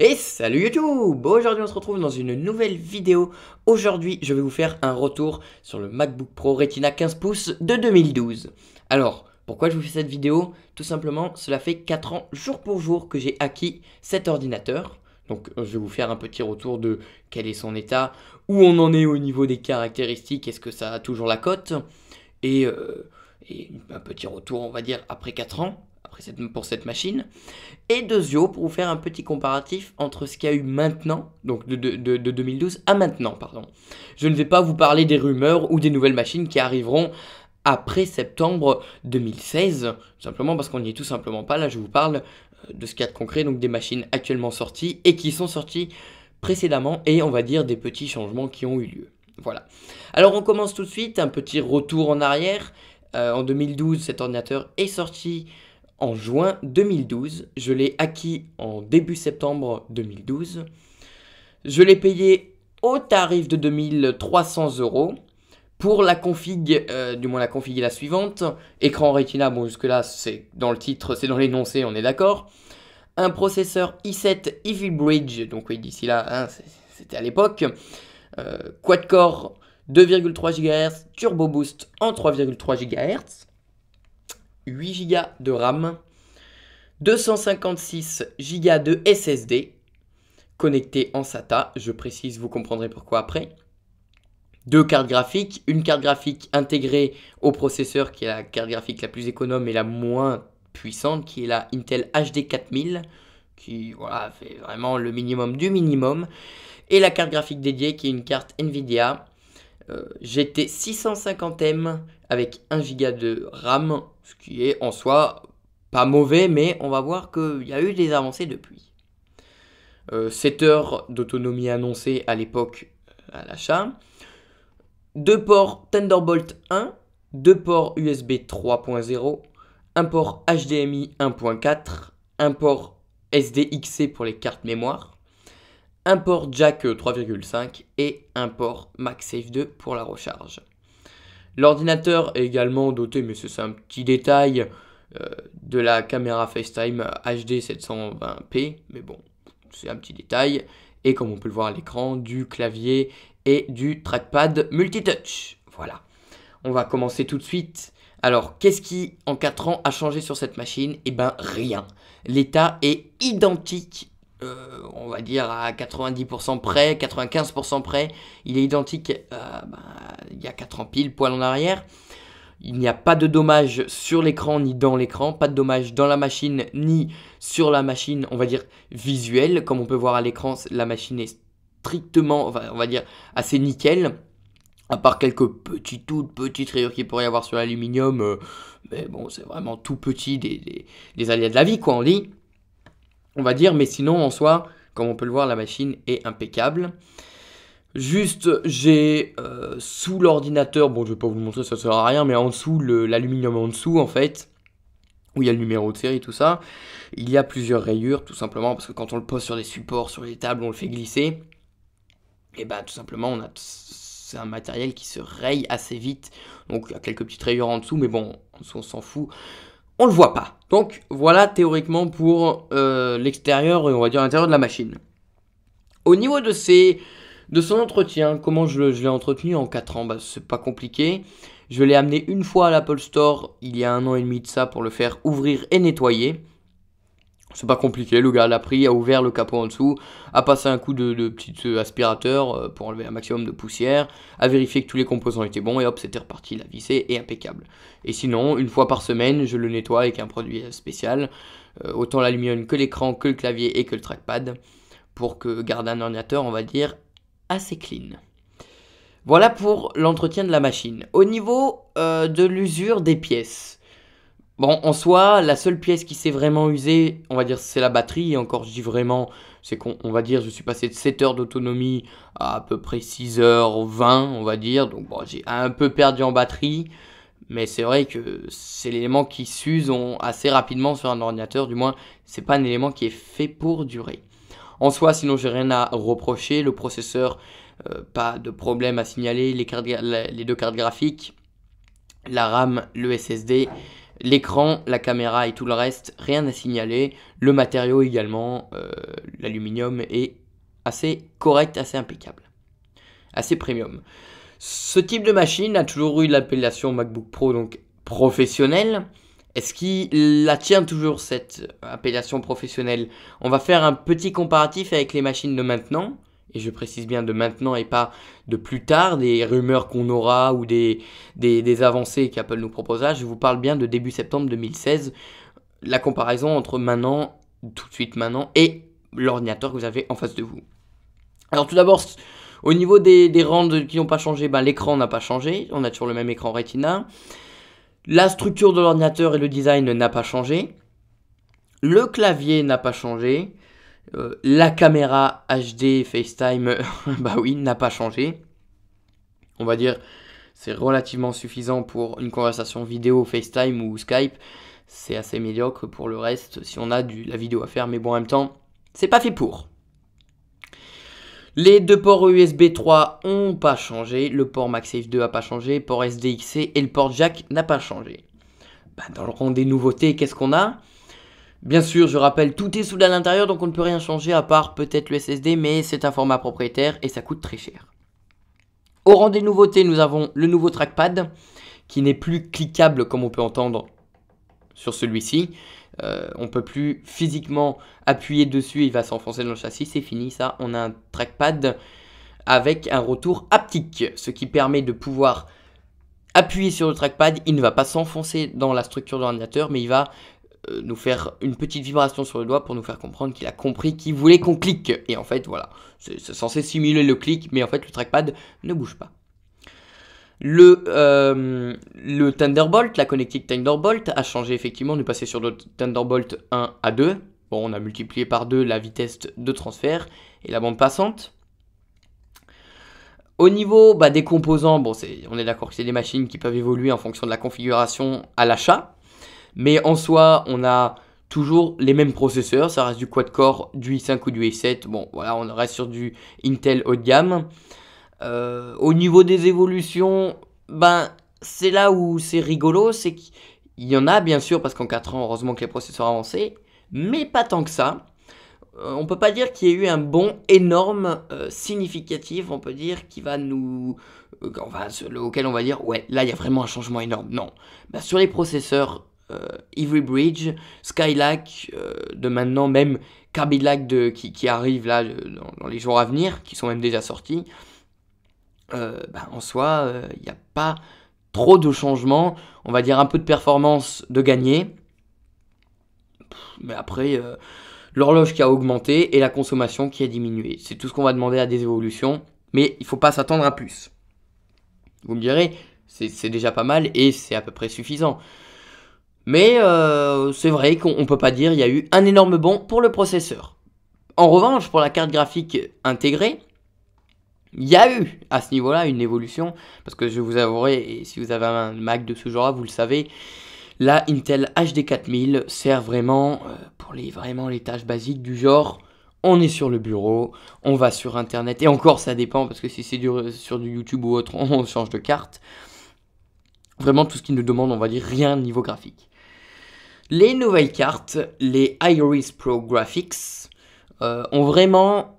Et salut YouTube Aujourd'hui on se retrouve dans une nouvelle vidéo. Aujourd'hui je vais vous faire un retour sur le MacBook Pro Retina 15 pouces de 2012. Alors, pourquoi je vous fais cette vidéo Tout simplement, cela fait 4 ans jour pour jour que j'ai acquis cet ordinateur. Donc euh, je vais vous faire un petit retour de quel est son état, où on en est au niveau des caractéristiques, est-ce que ça a toujours la cote euh, et, un petit retour on va dire après 4 ans pour cette machine, et de Zio pour vous faire un petit comparatif entre ce qu'il y a eu maintenant, donc de, de, de 2012 à maintenant, pardon. Je ne vais pas vous parler des rumeurs ou des nouvelles machines qui arriveront après septembre 2016, simplement parce qu'on n'y est tout simplement pas. Là, je vous parle euh, de ce qu'il y a de concret, donc des machines actuellement sorties et qui sont sorties précédemment, et on va dire des petits changements qui ont eu lieu. Voilà. Alors on commence tout de suite, un petit retour en arrière. Euh, en 2012, cet ordinateur est sorti en juin 2012. Je l'ai acquis en début septembre 2012. Je l'ai payé au tarif de 2300 euros. Pour la config, euh, du moins la config est la suivante. Écran Retina, bon jusque-là c'est dans le titre, c'est dans l'énoncé, on est d'accord. Un processeur i7 Evil Bridge, donc oui d'ici là, hein, c'était à l'époque. Euh, quad-core 2,3 GHz, Turbo Boost en 3,3 GHz. 8 Go de RAM, 256 Go de SSD connecté en SATA, je précise, vous comprendrez pourquoi après. Deux cartes graphiques, une carte graphique intégrée au processeur qui est la carte graphique la plus économe et la moins puissante qui est la Intel HD 4000 qui voilà, fait vraiment le minimum du minimum et la carte graphique dédiée qui est une carte Nvidia euh, GT 650M avec 1 giga de RAM, ce qui est en soi pas mauvais, mais on va voir qu'il y a eu des avancées depuis. 7 euh, heures d'autonomie annoncée à l'époque euh, à l'achat. Deux ports Thunderbolt 1, deux ports USB 3.0, un port HDMI 1.4, un port SDXC pour les cartes mémoire, un port jack 3,5 euh, et un port MagSafe 2 pour la recharge. L'ordinateur est également doté, mais c'est un petit détail, euh, de la caméra FaceTime HD 720p, mais bon, c'est un petit détail, et comme on peut le voir à l'écran, du clavier et du trackpad multitouch. Voilà. On va commencer tout de suite. Alors, qu'est-ce qui, en 4 ans, a changé sur cette machine Eh ben, rien. L'état est identique euh, on va dire à 90% près, 95% près, il est identique euh, bah, il y a 4 ans pile, poil en arrière. Il n'y a pas de dommage sur l'écran ni dans l'écran, pas de dommage dans la machine ni sur la machine, on va dire visuelle. Comme on peut voir à l'écran, la machine est strictement, on va dire, assez nickel. À part quelques petits toutes, petits rayures qu'il pourrait y avoir sur l'aluminium, euh, mais bon, c'est vraiment tout petit des, des, alliés de la vie, quoi, on dit on va dire, mais sinon en soi, comme on peut le voir, la machine est impeccable. Juste, j'ai euh, sous l'ordinateur, bon, je vais pas vous le montrer, ça sert à rien, mais en dessous, l'aluminium en dessous, en fait, où il y a le numéro de série, tout ça, il y a plusieurs rayures, tout simplement, parce que quand on le pose sur des supports, sur les tables, on le fait glisser, et bah, tout simplement, on a c'est un matériel qui se raye assez vite. Donc il y a quelques petites rayures en dessous, mais bon, on s'en fout on le voit pas. Donc voilà théoriquement pour euh, l'extérieur et on va dire l'intérieur de la machine. Au niveau de de son entretien, comment je, l'ai entretenu en 4 ans, bah, c'est pas compliqué. Je l'ai amené une fois à l'Apple Store il y a un an et demi de ça pour le faire ouvrir et nettoyer. C'est pas compliqué, le gars l'a pris, a ouvert le capot en dessous, a passé un coup de, petit euh, aspirateur euh, pour enlever un maximum de poussière, a vérifié que tous les composants étaient bons et hop, c'était reparti, La a vissé et impeccable. Et sinon, une fois par semaine, je le nettoie avec un produit euh, spécial, autant l'aluminium que l'écran, que le clavier et que le trackpad, pour que garde un ordinateur, on va dire, assez clean. Voilà pour l'entretien de la machine. Au niveau de l'usure des pièces, Bon, en soi, la seule pièce qui s'est vraiment usée, on va dire, c'est la batterie. Et encore, je dis vraiment, c'est qu'on va dire, je suis passé de 7 heures d'autonomie à à peu près 6h20, on va dire. Donc, bon, j'ai un peu perdu en batterie. Mais c'est vrai que c'est l'élément qui s'use assez rapidement sur un ordinateur. Du moins, c'est pas un élément qui est fait pour durer. En soi, sinon, j'ai rien à reprocher. Le processeur, euh, pas de problème à signaler. les deux cartes graphiques, la RAM, le SSD. L'écran, la caméra et tout le reste, rien à signaler. Le matériau également, euh, l'aluminium est assez correct, assez impeccable, assez premium. Ce type de machine a toujours eu l'appellation MacBook Pro, donc professionnelle. Est-ce qu'il la tient toujours cette appellation professionnelle On va faire un petit comparatif avec les machines de maintenant et je précise bien de maintenant et pas de plus tard, des rumeurs qu'on aura ou des, des, avancées qu'Apple nous proposera, je vous parle bien de début septembre 2016, la comparaison entre maintenant, tout de suite maintenant, et l'ordinateur que vous avez en face de vous. Alors tout d'abord, au niveau des, des rangs qui n'ont pas changé, ben, l'écran n'a pas changé, on a toujours le même écran Retina. La structure de l'ordinateur et le design n'a pas changé. Le clavier n'a pas changé. Euh, la caméra HD FaceTime, bah oui, n'a pas changé. On va dire, c'est relativement suffisant pour une conversation vidéo FaceTime ou Skype. C'est assez médiocre pour le reste si on a du, la vidéo à faire, mais bon, en même temps, c'est pas fait pour. Les deux ports USB e 3 ont pas changé, le port MagSafe 2 a pas changé, port SDXC et le port jack n'a pas changé. Bah, dans le rang des nouveautés, qu'est-ce qu'on a Bien sûr, je rappelle, tout est soudé à l'intérieur, donc on ne peut rien changer à part peut-être le SSD, mais c'est un format propriétaire et ça coûte très cher. Au rang des nouveautés, nous avons le nouveau trackpad, qui n'est plus cliquable comme on peut entendre sur celui-ci. Euh, on ne peut plus physiquement appuyer dessus, il va s'enfoncer dans le châssis, c'est fini ça. On a un trackpad avec un retour haptique, ce qui permet de pouvoir appuyer sur le trackpad, il ne va pas s'enfoncer dans la structure de l'ordinateur, mais il va euh, nous faire une petite vibration sur le doigt pour nous faire comprendre qu'il a compris qu'il voulait qu'on clique. Et en fait, voilà, c'est censé simuler le clic, mais en fait, le trackpad ne bouge pas. Le, euh, le Thunderbolt, la connectique Thunderbolt, a changé effectivement, on est passé sur le Thunderbolt 1 à 2. Bon, on a multiplié par 2 la vitesse de transfert et la bande passante. Au niveau bah, des composants, bon, on est d'accord que c'est des machines qui peuvent évoluer en fonction de la configuration à l'achat. Mais en soi, on a toujours les mêmes processeurs. Ça reste du quad-core, du i5 ou du i7. Bon, voilà, on reste sur du Intel haut de gamme. Euh, au niveau des évolutions, ben, c'est là où c'est rigolo. C'est qu'il y en a, bien sûr, parce qu'en 4 ans, heureusement que les processeurs avancés. Mais pas tant que ça. On euh, on peut pas dire qu'il y ait eu un bond énorme, euh, significatif, on peut dire, qui va nous, on auquel on va dire, ouais, là, il y a vraiment un changement énorme. Non. Ben, sur les processeurs Ivory euh, Bridge, Skylac, euh, de maintenant même Kabylake qui, arrive là euh, dans, les jours à venir, qui sont même déjà sortis. Ben, en soi, il n'y a pas trop de changements, on va dire un peu de performance de gagner. Mais après, l'horloge qui a augmenté et la consommation qui a diminué. C'est tout ce qu'on va demander à des évolutions, mais il ne faut pas s'attendre à plus. Vous me direz, c'est déjà pas mal et c'est à peu près suffisant. Mais euh, c'est vrai qu'on peut pas dire qu'il y a eu un énorme bond pour le processeur. En revanche, pour la carte graphique intégrée, il y a eu à ce niveau-là une évolution, parce que je vous avouerai, et si vous avez un Mac de ce genre-là, vous le savez, la Intel HD4000 sert vraiment euh, pour les, vraiment les tâches basiques du genre on est sur le bureau, on va sur internet, et encore ça dépend, parce que si c'est sur du YouTube ou autre, on change de carte. Vraiment tout ce qui ne demande, on va dire, rien niveau graphique. Les nouvelles cartes, les Iris Pro Graphics, euh, ont vraiment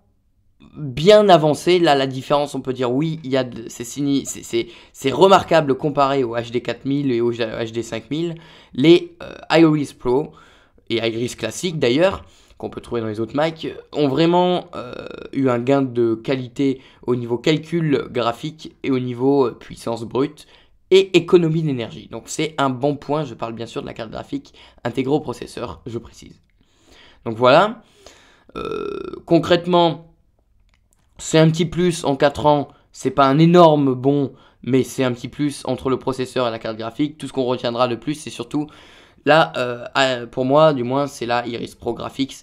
bien avancé. Là, la différence, on peut dire oui, il y a c'est remarquable comparé au HD 4000 et au HD 5000. Les euh, Iris Pro et Iris classique d'ailleurs, qu'on peut trouver dans les autres Mac, ont vraiment euh, eu un gain de qualité au niveau calcul graphique et au niveau puissance brute et économie d'énergie. Donc c'est un bon point, je parle bien sûr de la carte graphique intégrée au processeur, je précise. Donc voilà, euh, concrètement, c'est un petit plus en 4 ans, c'est pas un énorme bon, mais c'est un petit plus entre le processeur et la carte graphique. Tout ce qu'on retiendra le plus, c'est surtout là, euh, pour moi du moins, c'est la Iris Pro Graphics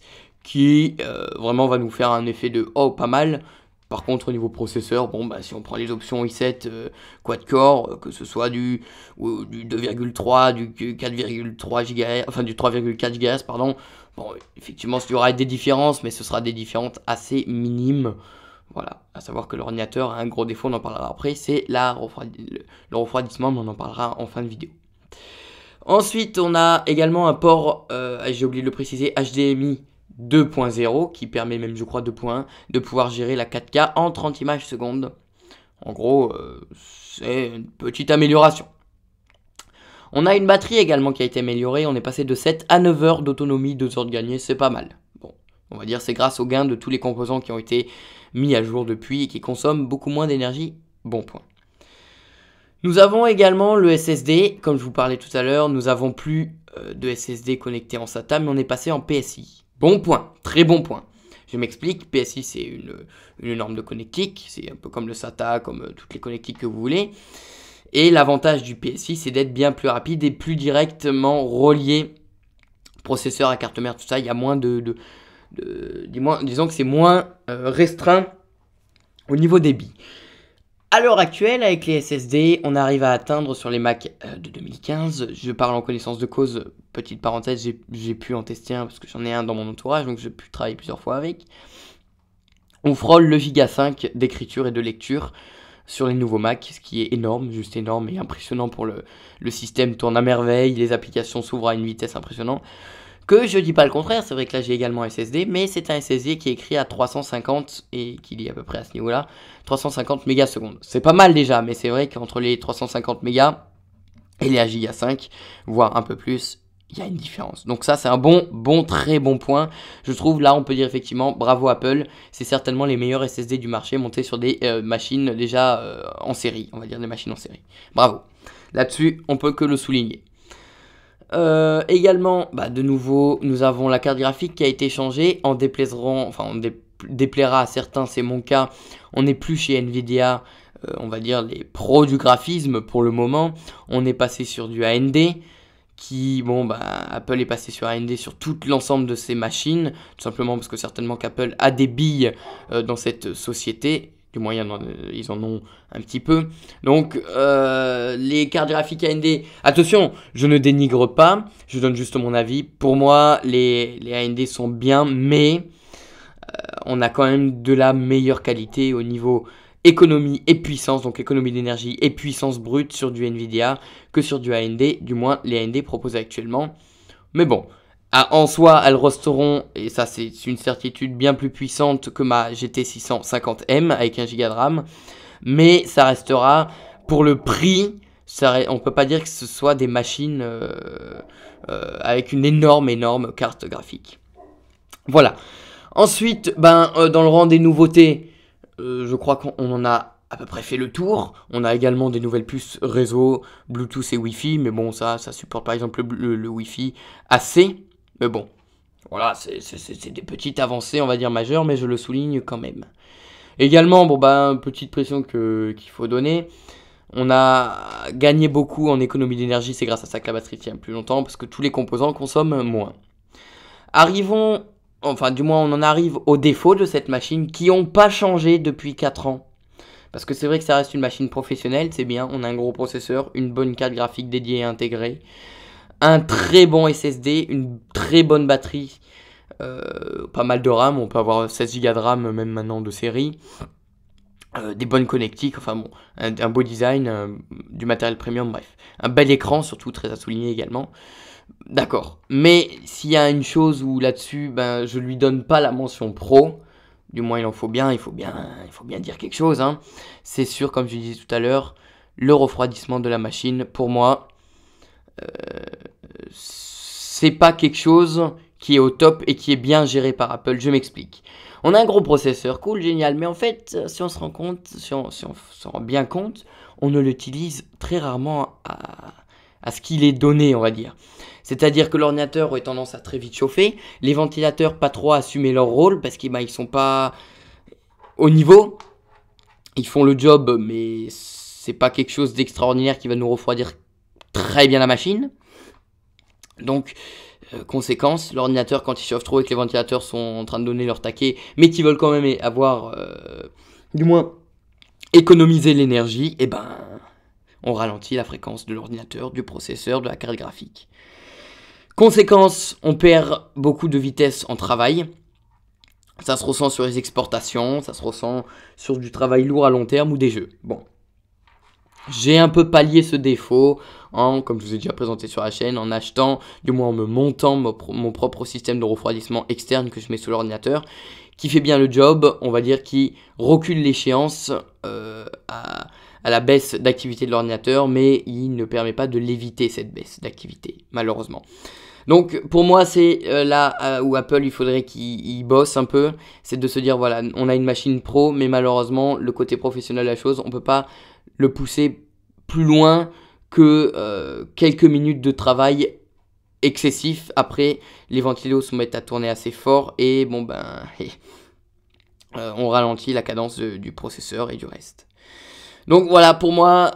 qui euh, vraiment va nous faire un effet de oh pas mal par contre, au niveau processeur, bon, bah, si on prend les options i7 euh, quad-core, euh, que ce soit du, du 2,3, du 4,3 GHz, enfin du 3,4 GHz, pardon, bon, effectivement, il y aura des différences, mais ce sera des différences assez minimes. Voilà, à savoir que l'ordinateur a un gros défaut, on en parlera après, c'est le refroidissement, mais on en parlera en fin de vidéo. Ensuite, on a également un port, euh, ah, j'ai oublié de le préciser, HDMI 2.0 qui permet même je crois 2.1 de pouvoir gérer la 4K en 30 images secondes. En gros, euh, c'est une petite amélioration. On a une batterie également qui a été améliorée, on est passé de 7 à 9 heures d'autonomie, 2 heures de gagnée, c'est pas mal. Bon, on va dire c'est grâce au gain de tous les composants qui ont été mis à jour depuis et qui consomment beaucoup moins d'énergie. Bon point. Nous avons également le SSD, comme je vous parlais tout à l'heure, nous avons plus euh, de SSD connecté en SATA, mais on est passé en PSI. Bon point, très bon point. Je m'explique, PSI c'est une, norme de connectique, c'est un peu comme le SATA, comme euh, toutes les connectiques que vous voulez. Et l'avantage du PSI c'est d'être bien plus rapide et plus directement relié processeur à carte mère, tout ça. Il y a moins de. disons que c'est moins euh, restreint au niveau débit. À l'heure actuelle, avec les SSD, on arrive à atteindre sur les Mac euh, de 2015, je parle en connaissance de cause, petite parenthèse, j'ai pu en tester un parce que j'en ai un dans mon entourage, donc j'ai pu travailler plusieurs fois avec. On frôle le Giga 5 d'écriture et de lecture sur les nouveaux Mac, ce qui est énorme, juste énorme et impressionnant pour le, le système tourne à merveille, les applications s'ouvrent à une vitesse impressionnante. Que je dis pas le contraire, c'est vrai que là j'ai également un SSD, mais c'est un SSD qui est écrit à 350 et qui lit à peu près à ce niveau-là, 350 mégasecondes. C'est pas mal déjà, mais c'est vrai qu'entre les 350 mégas et les 1 giga 5, voire un peu plus, il y a une différence. Donc ça, c'est un bon, bon, très bon point. Je trouve là, on peut dire effectivement, bravo Apple, c'est certainement les meilleurs SSD du marché montés sur des euh, machines déjà euh, en série, on va dire des machines en série. Bravo. Là-dessus, on peut que le souligner. Euh, également, bah, de nouveau, nous avons la carte graphique qui a été changée. En enfin, on déplaira à certains, c'est mon cas. On n'est plus chez Nvidia, euh, on va dire les pros du graphisme pour le moment. On est passé sur du AMD qui, bon, bah, Apple est passé sur AMD sur tout l'ensemble de ses machines, tout simplement parce que certainement qu'Apple a des billes euh, dans cette société, moyens, euh, ils en ont un petit peu. Donc, euh, les cartes graphiques AND, attention, je ne dénigre pas, je donne juste mon avis. Pour moi, les, les AND sont bien, mais euh, on a quand même de la meilleure qualité au niveau économie et puissance, donc économie d'énergie et puissance brute sur du NVIDIA que sur du AND, du moins les AND proposés actuellement. Mais bon, ah, en soi, elles resteront, et ça c'est une certitude bien plus puissante que ma GT 650M avec 1 giga de RAM, mais ça restera pour le prix, on on peut pas dire que ce soit des machines euh, euh, avec une énorme, énorme carte graphique. Voilà. Ensuite, ben, euh, dans le rang des nouveautés, je crois qu'on en a à peu près fait le tour. On a également des nouvelles puces réseau, Bluetooth et Wi-Fi, mais bon, ça, ça supporte par exemple le, Wi-Fi assez. Mais bon, voilà, c'est des petites avancées, on va dire majeures, mais je le souligne quand même. Également, bon bah, petite pression qu'il faut donner. On a gagné beaucoup en économie d'énergie, c'est grâce à ça que la batterie tient plus longtemps, parce que tous les composants consomment moins. Arrivons, enfin du moins on en arrive aux défauts de cette machine qui n'ont pas changé depuis 4 ans. Parce que c'est vrai que ça reste une machine professionnelle, c'est bien, on a un gros processeur, une bonne carte graphique dédiée et intégrée, un très bon SSD, une très bonne batterie, euh, pas mal de RAM, on peut avoir 16 Go de RAM même maintenant de série, euh, des bonnes connectiques, enfin bon, un, beau design, euh, du matériel premium, bref. Un bel écran surtout, très à souligner également. D'accord. Mais s'il y a une chose où là-dessus, ben, je lui donne pas la mention pro, du moins il en faut bien, il faut bien, il faut bien dire quelque chose. Hein. C'est sûr, comme je disais tout à l'heure, le refroidissement de la machine, pour moi, c'est pas quelque chose qui est au top et qui est bien géré par Apple. Je m'explique. On a un gros processeur, cool, génial, mais en fait, si on se rend compte, si on, si s'en rend bien compte, on ne l'utilise très rarement à, ce qu'il est donné, on va dire. C'est-à-dire que l'ordinateur aurait tendance à très vite chauffer, les ventilateurs pas trop à assumer leur rôle parce qu'ils ne ben, sont pas au niveau, ils font le job, mais c'est pas quelque chose d'extraordinaire qui va nous refroidir très bien la machine. Donc, euh, conséquence, l'ordinateur, quand il chauffe trop et que les ventilateurs sont en train de donner leur taquet, mais qu'ils veulent quand même avoir, euh, du moins, économiser l'énergie, eh ben, on ralentit la fréquence de l'ordinateur, du processeur, de la carte graphique. Conséquence, on perd beaucoup de vitesse en travail. Ça se ressent sur les exportations, ça se ressent sur du travail lourd à long terme ou des jeux. Bon, j'ai un peu pallié ce défaut en, comme je vous ai déjà présenté sur la chaîne, en achetant, du moins en me montant mon, propre système de refroidissement externe que je mets sous l'ordinateur, qui fait bien le job, on va dire, qui recule l'échéance euh, à, la baisse d'activité de l'ordinateur, mais il ne permet pas de l'éviter, cette baisse d'activité, malheureusement. Donc pour moi c'est euh, là où Apple il faudrait qu'il bosse un peu, c'est de se dire voilà on a une machine pro mais malheureusement le côté professionnel de la chose on peut pas le pousser plus loin que euh, quelques minutes de travail excessif. Après, les ventilos se mettent à tourner assez fort et bon ben, eh, euh, on ralentit la cadence du processeur et du reste. Donc voilà, pour moi,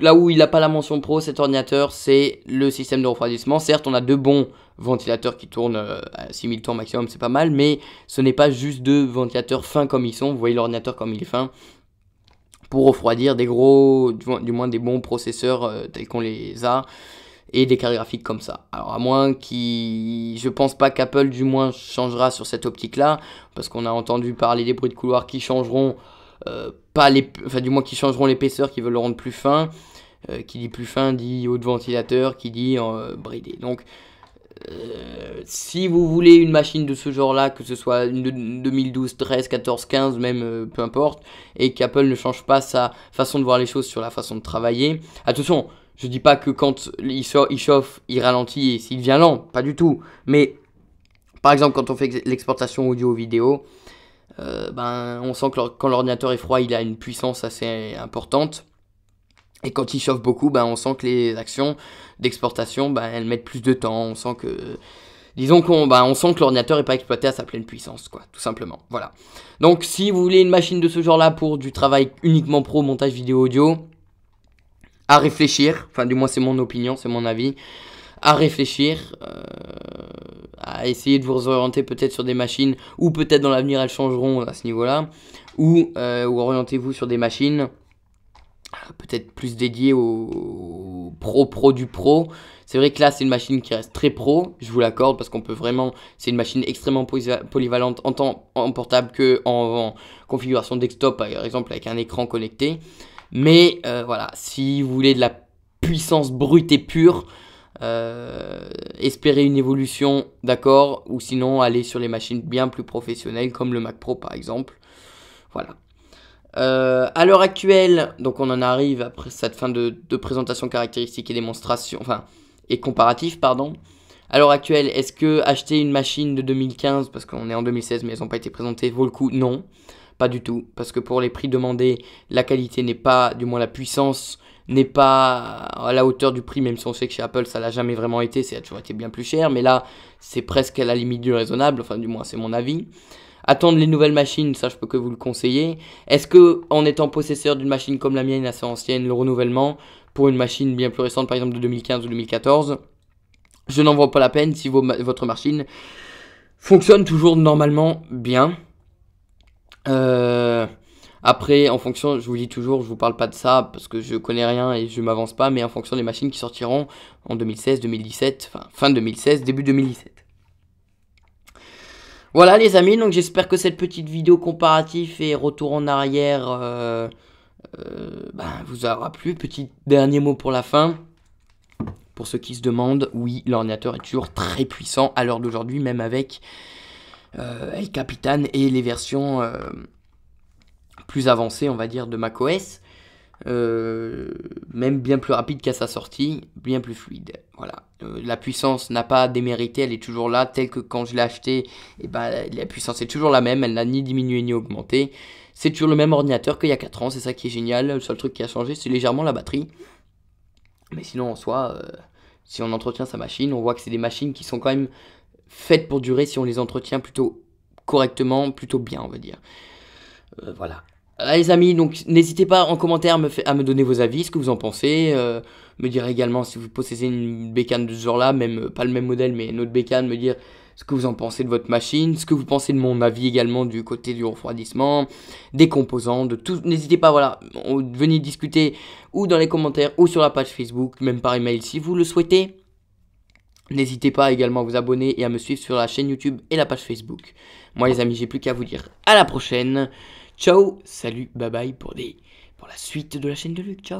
là où il n'a pas la mention pro, cet ordinateur, c'est le système de refroidissement. Certes, on a deux bons ventilateurs qui tournent euh, à 6000 tours maximum, c'est pas mal, mais ce n'est pas juste deux ventilateurs fins comme ils sont. Vous voyez l'ordinateur comme il est fin pour refroidir des gros, du moins des bons processeurs euh, tels qu'on les a et des cartes graphiques comme ça. Alors à moins qui, je pense pas qu'Apple du moins changera sur cette optique-là, parce qu'on a entendu parler des bruits de couloir qui changeront euh, pas les, enfin du moins qui changeront l'épaisseur, qui veulent le rendre plus fin. Euh, qui dit plus fin dit haut de ventilateur, qui dit bridé. Donc euh, si vous voulez une machine de ce genre-là, que ce soit une 2012, 13, 14, 15, même euh, peu importe, et qu'Apple ne change pas sa façon de voir les choses sur la façon de travailler, attention, je dis pas que quand il, sort, il chauffe, il ralentit et s'il devient lent, pas du tout. Mais par exemple, quand on fait l'exportation audio-vidéo, euh, ben, on sent que quand l'ordinateur est froid, il a une puissance assez importante. Et quand il chauffe beaucoup, ben, on sent que les actions d'exportation, bah, elles mettent plus de temps. On sent que, disons qu'on, bah, on sent que l'ordinateur n'est pas exploité à sa pleine puissance, quoi, tout simplement. Voilà. Donc, si vous voulez une machine de ce genre-là pour du travail uniquement pro, montage vidéo audio, à réfléchir. Enfin, du moins, c'est mon opinion, c'est mon avis. À réfléchir, euh, à essayer de vous orienter peut-être sur des machines, ou peut-être dans l'avenir elles changeront à ce niveau-là, ou euh, orientez-vous sur des machines peut-être plus dédié au pro pro du pro. C'est vrai que là, c'est une machine qui reste très pro, je vous l'accorde, parce qu'on peut vraiment. C'est une machine extrêmement polyvalente en tant en portable que en, configuration desktop, par exemple, avec un écran connecté. Mais euh, voilà, si vous voulez de la puissance brute et pure, euh, espérer une évolution, d'accord, ou sinon aller sur les machines bien plus professionnelles comme le Mac Pro par exemple. Voilà. Euh, à l'heure actuelle, donc on en arrive après cette fin de, présentation caractéristique et démonstration, enfin, et comparatif, pardon. À l'heure actuelle, est-ce que acheter une machine de 2015, parce qu'on est en 2016 mais elles n'ont pas été présentées, vaut le coup Non, pas du tout. Parce que pour les prix demandés, la qualité n'est pas, du moins la puissance n'est pas à la hauteur du prix, même si on sait que chez Apple ça l'a jamais vraiment été, ça a toujours été bien plus cher, mais là c'est presque à la limite du raisonnable, enfin du moins c'est mon avis. Attendre les nouvelles machines, ça je peux que vous le conseiller. Est-ce que en étant possesseur d'une machine comme la mienne assez ancienne, le renouvellement pour une machine bien plus récente, par exemple de 2015 ou 2014, je n'en vois pas la peine si votre machine fonctionne toujours normalement bien. Euh, après, en fonction, je vous dis toujours, je vous parle pas de ça parce que je connais rien et je m'avance pas, mais en fonction des machines qui sortiront en 2016, 2017, fin 2016, début 2017. Voilà les amis, donc j'espère que cette petite vidéo comparatif et retour en arrière euh, euh, bah, vous aura plu. Petit dernier mot pour la fin. Pour ceux qui se demandent, oui, l'ordinateur est toujours très puissant à l'heure d'aujourd'hui, même avec euh, El Capitan et les versions plus avancées, on va dire, de macOS. Euh, même bien plus rapide qu'à sa sortie, bien plus fluide. Voilà. Euh, la puissance n'a pas démérité, elle est toujours là, telle que quand je l'ai acheté, et eh ben, la puissance est toujours la même, elle n'a ni diminué ni augmenté. C'est toujours le même ordinateur qu'il y a 4 ans, c'est ça qui est génial. Le seul truc qui a changé, c'est légèrement la batterie. Mais sinon, en soi, euh, si on entretient sa machine, on voit que c'est des machines qui sont quand même faites pour durer si on les entretient plutôt correctement, plutôt bien, on va dire. voilà. Euh, les amis, donc n'hésitez pas en commentaire à me, donner vos avis, ce que vous en pensez. Euh, me dire également si vous possédez une bécane de ce genre-là, même euh, pas le même modèle, mais une autre bécane, me dire ce que vous en pensez de votre machine, ce que vous pensez de mon avis également du côté du refroidissement, des composants, de tout. N'hésitez pas, voilà, venez discuter ou dans les commentaires ou sur la page Facebook, même par email si vous le souhaitez. N'hésitez pas également à vous abonner et à me suivre sur la chaîne YouTube et la page Facebook. Moi les amis, j'ai plus qu'à vous dire à la prochaine. Ciao, salut, bye bye pour, pour la suite de la chaîne de Luc. Ciao